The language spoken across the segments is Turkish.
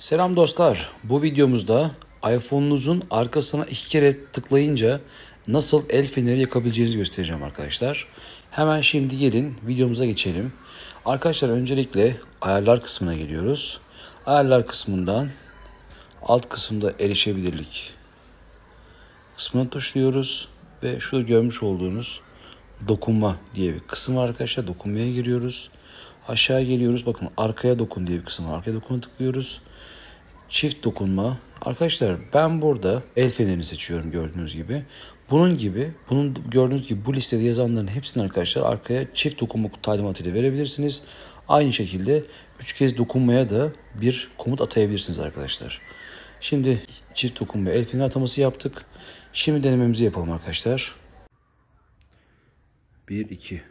Selam dostlar. Bu videomuzda iPhone'unuzun arkasına iki kere tıklayınca nasıl el feneri yakabileceğinizi göstereceğim arkadaşlar. Hemen şimdi gelin videomuza geçelim. Arkadaşlar öncelikle ayarlar kısmına geliyoruz. Ayarlar kısmından alt kısımda erişebilirlik kısmına tuşluyoruz. Ve şurada görmüş olduğunuz dokunma diye bir kısım var arkadaşlar. Dokunmaya giriyoruz. Aşağı geliyoruz. Bakın arkaya dokun diye bir kısım var. Arkaya dokunu tıklıyoruz. Çift dokunma. Arkadaşlar ben burada el fenerini seçiyorum gördüğünüz gibi. Bunun gibi, bunun gördüğünüz gibi bu listede yazanların hepsini arkadaşlar arkaya çift dokunma talimatıyla verebilirsiniz. Aynı şekilde 3 kez dokunmaya da bir komut atayabilirsiniz arkadaşlar. Şimdi çift dokunma el feneri ataması yaptık. Şimdi denememizi yapalım arkadaşlar. 1 2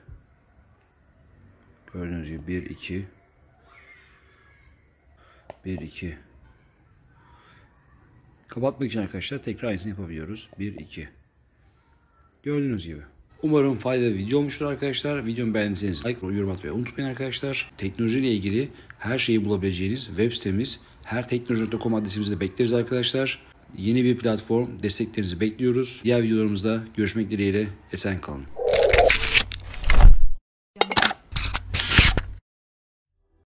Gördüğünüz gibi 1 2 1 2 Kapatmak için arkadaşlar tekrar aynısını yapabiliyoruz. 1 2 Gördüğünüz gibi. Umarım faydalı video olmuştur arkadaşlar. Videomu beğendiyseniz like, yorum atmayı unutmayın arkadaşlar. teknoloji ile ilgili her şeyi bulabileceğiniz web sitemiz herteknoloji.com adresimizi de bekleriz arkadaşlar. Yeni bir platform desteklerinizi bekliyoruz. Diğer videolarımızda görüşmek dileğiyle esen kalın.